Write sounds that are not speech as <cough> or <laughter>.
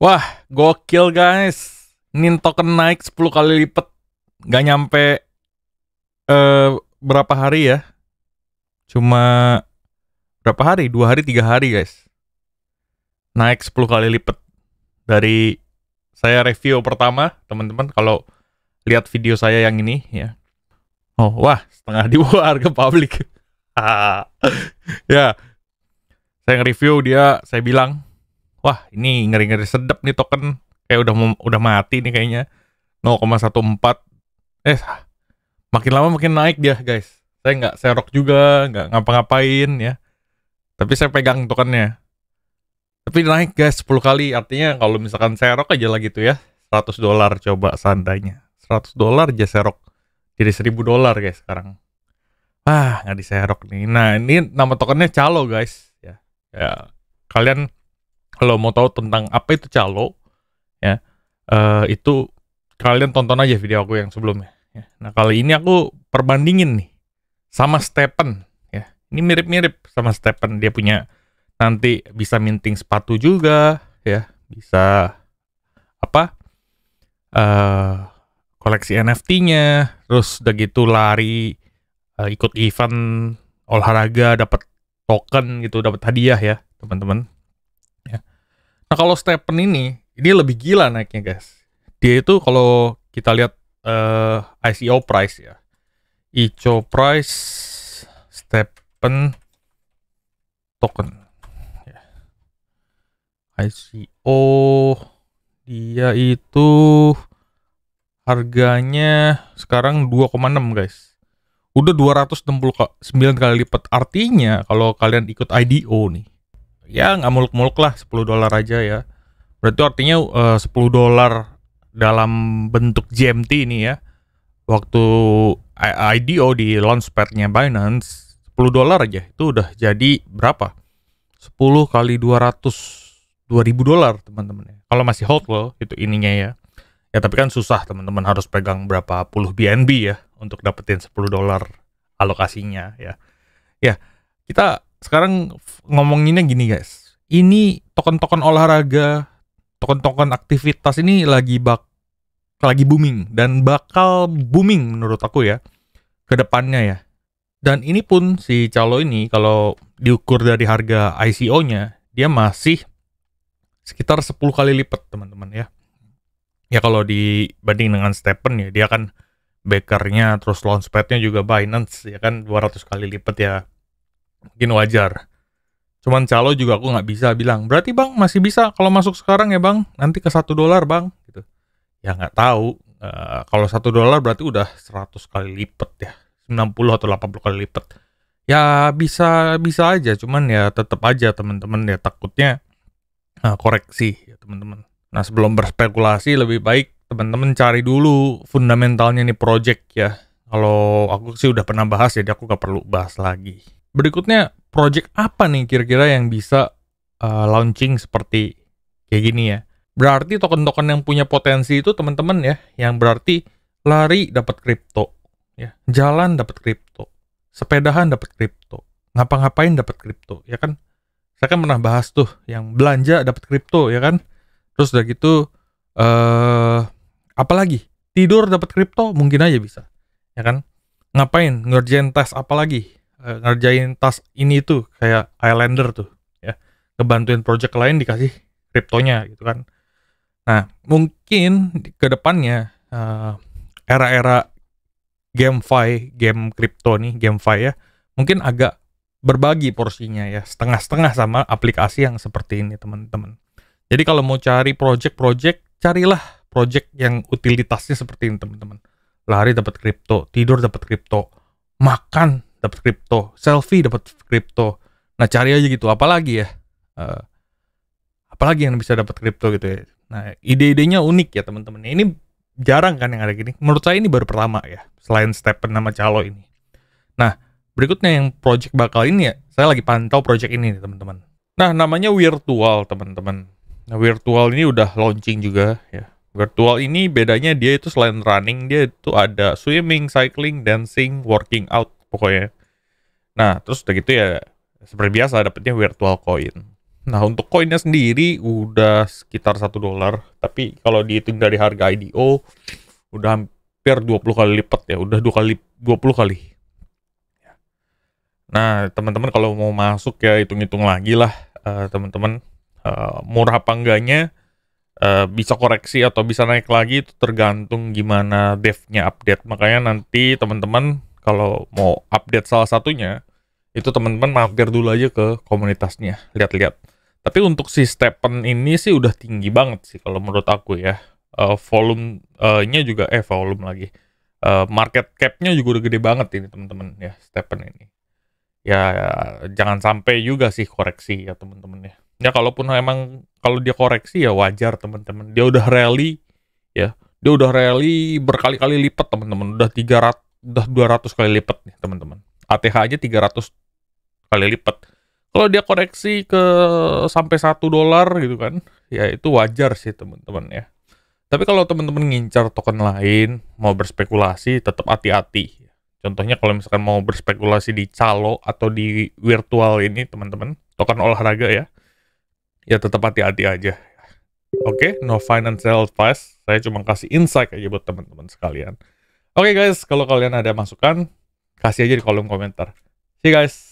Wah, gokil guys. Nin token naik 10 kali lipat. Gak nyampe uh, berapa hari ya. Cuma berapa hari? Dua hari, tiga hari guys. Naik 10 kali lipat. Dari saya review pertama, teman-teman. Kalau lihat video saya yang ini ya. Oh, wah, setengah di harga publik. <laughs> ya, saya nge-review dia, saya bilang wah ini ngeri-ngeri sedap nih token kayak udah udah mati nih kayaknya 0,14 eh makin lama makin naik dia guys saya nggak serok juga nggak ngapa-ngapain ya tapi saya pegang tokennya tapi naik guys 10 kali artinya kalau misalkan serok aja lah gitu ya 100 dolar coba seandainya 100 dolar aja serok jadi 1000 dolar guys sekarang ah nggak diserok nih nah ini nama tokennya calo guys ya ya kalian kalau mau tahu tentang apa itu calo ya uh, itu kalian tonton aja video aku yang sebelumnya ya. nah kali ini aku perbandingin nih sama Stephen ya ini mirip-mirip sama Stephen dia punya nanti bisa minting sepatu juga ya bisa apa uh, koleksi NFT-nya terus udah gitu lari uh, ikut event olahraga dapat token gitu dapat hadiah ya teman-teman Nah kalau Stephen ini, ini lebih gila naiknya guys. Dia itu kalau kita lihat uh, eh, ICO price ya, ICO price Stephen token. Ya. ICO dia itu harganya sekarang 2,6 guys. Udah 269 kali lipat. Artinya kalau kalian ikut IDO nih, ya nggak muluk-muluk lah 10 dolar aja ya. Berarti artinya eh, uh, 10 dolar dalam bentuk GMT ini ya. Waktu IDO di launchpadnya Binance 10 dolar aja itu udah jadi berapa? 10 kali 200 2000 dolar teman-teman ya. Kalau masih hold loh itu ininya ya. Ya tapi kan susah teman-teman harus pegang berapa puluh BNB ya untuk dapetin 10 dolar alokasinya ya. Ya, kita sekarang ngomonginnya gini guys. Ini token-token olahraga, token-token aktivitas ini lagi bak lagi booming dan bakal booming menurut aku ya ke depannya ya. Dan ini pun si calo ini kalau diukur dari harga ICO-nya, dia masih sekitar 10 kali lipat, teman-teman ya. Ya kalau dibanding dengan Stepen ya, dia kan backernya terus launchpadnya juga Binance ya kan 200 kali lipat ya mungkin wajar. Cuman calo juga aku nggak bisa bilang. Berarti bang masih bisa kalau masuk sekarang ya bang. Nanti ke satu dolar bang. Gitu. Ya nggak tahu. Uh, kalau satu dolar berarti udah 100 kali lipat ya. puluh atau 80 kali lipat. Ya bisa bisa aja. Cuman ya tetap aja teman-teman ya takutnya uh, koreksi ya teman-teman. Nah sebelum berspekulasi lebih baik teman-teman cari dulu fundamentalnya nih project ya. Kalau aku sih udah pernah bahas jadi aku gak perlu bahas lagi berikutnya project apa nih kira-kira yang bisa uh, launching seperti kayak gini ya. Berarti token-token yang punya potensi itu teman-teman ya, yang berarti lari dapat kripto, ya. Jalan dapat kripto, sepedahan dapat kripto, ngapa-ngapain dapat kripto, ya kan? Saya kan pernah bahas tuh yang belanja dapat kripto, ya kan? Terus udah gitu eh uh, apalagi? Tidur dapat kripto mungkin aja bisa. Ya kan? Ngapain ngerjain tes apalagi? Eh, ngerjain tas ini itu kayak Highlander tuh ya kebantuin project lain dikasih kriptonya gitu kan nah mungkin ke depannya uh, era-era GameFi game kripto nih GameFi ya mungkin agak berbagi porsinya ya setengah-setengah sama aplikasi yang seperti ini teman-teman jadi kalau mau cari project-project carilah project yang utilitasnya seperti ini teman-teman lari dapat kripto tidur dapat kripto makan dapat kripto, selfie dapat kripto. Nah, cari aja gitu apalagi ya. Uh, apalagi yang bisa dapat kripto gitu ya. Nah, ide-idenya unik ya, teman-teman. Ini jarang kan yang ada gini. Menurut saya ini baru pertama ya, selain Stepen nama Calo ini. Nah, berikutnya yang project bakal ini ya, saya lagi pantau project ini nih, teman-teman. Nah, namanya virtual, teman-teman. Nah, virtual ini udah launching juga ya. Virtual ini bedanya dia itu selain running, dia itu ada swimming, cycling, dancing, working out pokoknya. Nah, terus udah gitu ya seperti biasa dapetnya virtual coin. Nah, untuk koinnya sendiri udah sekitar satu dolar, tapi kalau dihitung dari harga IDO udah hampir 20 kali lipat ya, udah dua kali 20 kali. Nah, teman-teman kalau mau masuk ya hitung-hitung lagi lah uh, teman-teman uh, murah apa enggaknya uh, bisa koreksi atau bisa naik lagi itu tergantung gimana devnya update. Makanya nanti teman-teman kalau mau update salah satunya itu teman-teman mampir dulu aja ke komunitasnya lihat-lihat tapi untuk si Stephen ini sih udah tinggi banget sih kalau menurut aku ya uh, volume-nya uh juga eh volume lagi uh, market capnya juga udah gede banget ini teman-teman ya Stephen ini ya, ya jangan sampai juga sih koreksi ya teman-teman ya ya kalaupun emang kalau dia koreksi ya wajar teman-teman dia udah rally ya dia udah rally berkali-kali lipat teman-teman udah 300 udah 200 kali lipat nih teman-teman. ATH aja 300 kali lipat. Kalau dia koreksi ke sampai 1 dolar gitu kan, ya itu wajar sih teman-teman ya. Tapi kalau teman-teman ngincar token lain, mau berspekulasi tetap hati-hati. Contohnya kalau misalkan mau berspekulasi di calo atau di virtual ini teman-teman, token olahraga ya, ya tetap hati-hati aja. Oke, okay? no financial advice. Saya cuma kasih insight aja buat teman-teman sekalian. Oke okay guys, kalau kalian ada masukan, kasih aja di kolom komentar. See you guys!